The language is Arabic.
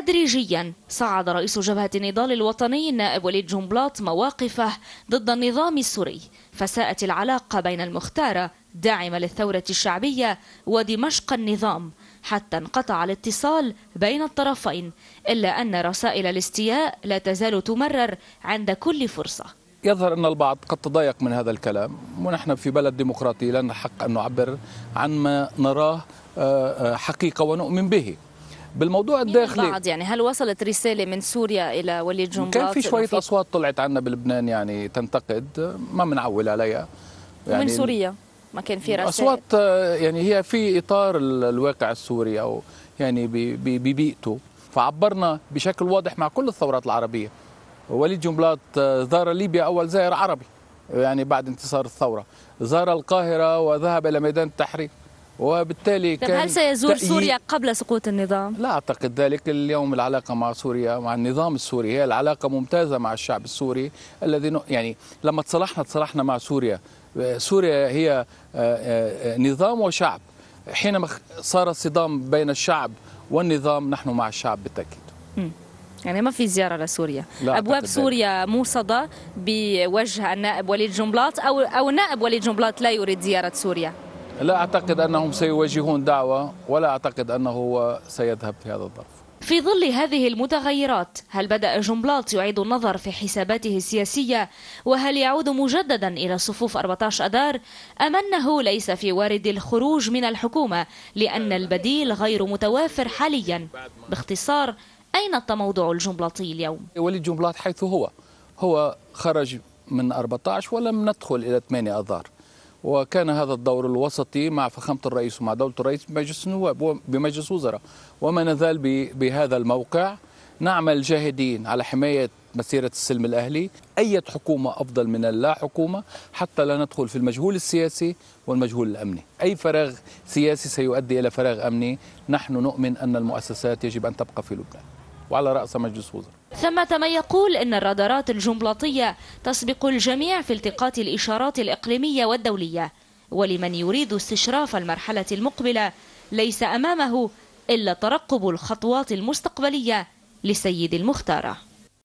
تدريجيا صعد رئيس جبهة النضال الوطني النائب وليد جنبلاط مواقفه ضد النظام السوري فساءت العلاقة بين المختارة داعمة للثورة الشعبية ودمشق النظام حتى انقطع الاتصال بين الطرفين إلا أن رسائل الاستياء لا تزال تمرر عند كل فرصة يظهر أن البعض قد تضايق من هذا الكلام ونحن في بلد ديمقراطي لنا حق أن نعبر عن ما نراه آه، آه، حقيقة ونؤمن به بالموضوع الداخلي بعض يعني هل وصلت رساله من سوريا الى وليد جنبلاط كان في شويه في... اصوات طلعت عنا بلبنان يعني تنتقد ما بنعول عليها يعني من سوريا ما كان في رسائل اصوات آه، يعني هي في اطار الواقع السوري او يعني ببيئته فعبرنا بشكل واضح مع كل الثورات العربيه وليد جنبلاط آه، زار ليبيا اول زائر عربي يعني بعد انتصار الثوره زار القاهره وذهب الى ميدان التحرير وبالتالي طيب، كان هل سيزور سوريا قبل سقوط النظام؟ لا أعتقد ذلك اليوم العلاقة مع سوريا مع النظام السوري هي العلاقة ممتازة مع الشعب السوري الذي يعني لما تصالحنا تصالحنا مع سوريا سوريا هي آه، آه، نظام وشعب حينما صار الصدام بين الشعب والنظام نحن مع الشعب بالتأكيد يعني ما في زيارة لسوريا أبواب سوريا موصدة بوجه النائب وليد جنبلاط أو, أو النائب وليد جنبلاط لا يريد زيارة سوريا لا أعتقد أنهم سيواجهون دعوة ولا أعتقد أنه هو سيذهب في هذا الظرف في ظل هذه المتغيرات هل بدأ جنبلاط يعيد النظر في حساباته السياسية وهل يعود مجددا إلى صفوف 14 أدار أم أنه ليس في وارد الخروج من الحكومة لأن البديل غير متوافر حاليا باختصار أين التموضع الجنبلاطي اليوم؟ ولي جنبلاط حيث هو هو خرج من 14 ولم ندخل إلى 8 أذار وكان هذا الدور الوسطي مع فخامة الرئيس ومع دولة الرئيس بمجلس النواب وبمجلس وزراء وما نزال بهذا الموقع نعمل جاهدين على حماية مسيرة السلم الأهلي أي حكومة أفضل من اللا حكومة حتى لا ندخل في المجهول السياسي والمجهول الأمني أي فراغ سياسي سيؤدي إلى فراغ أمني نحن نؤمن أن المؤسسات يجب أن تبقى في لبنان وعلى رأس مجلس وزراء ثمة من يقول إن الرادارات الجملطية تسبق الجميع في التقاط الإشارات الإقليمية والدولية ولمن يريد استشراف المرحلة المقبلة ليس أمامه إلا ترقب الخطوات المستقبلية لسيد المختاره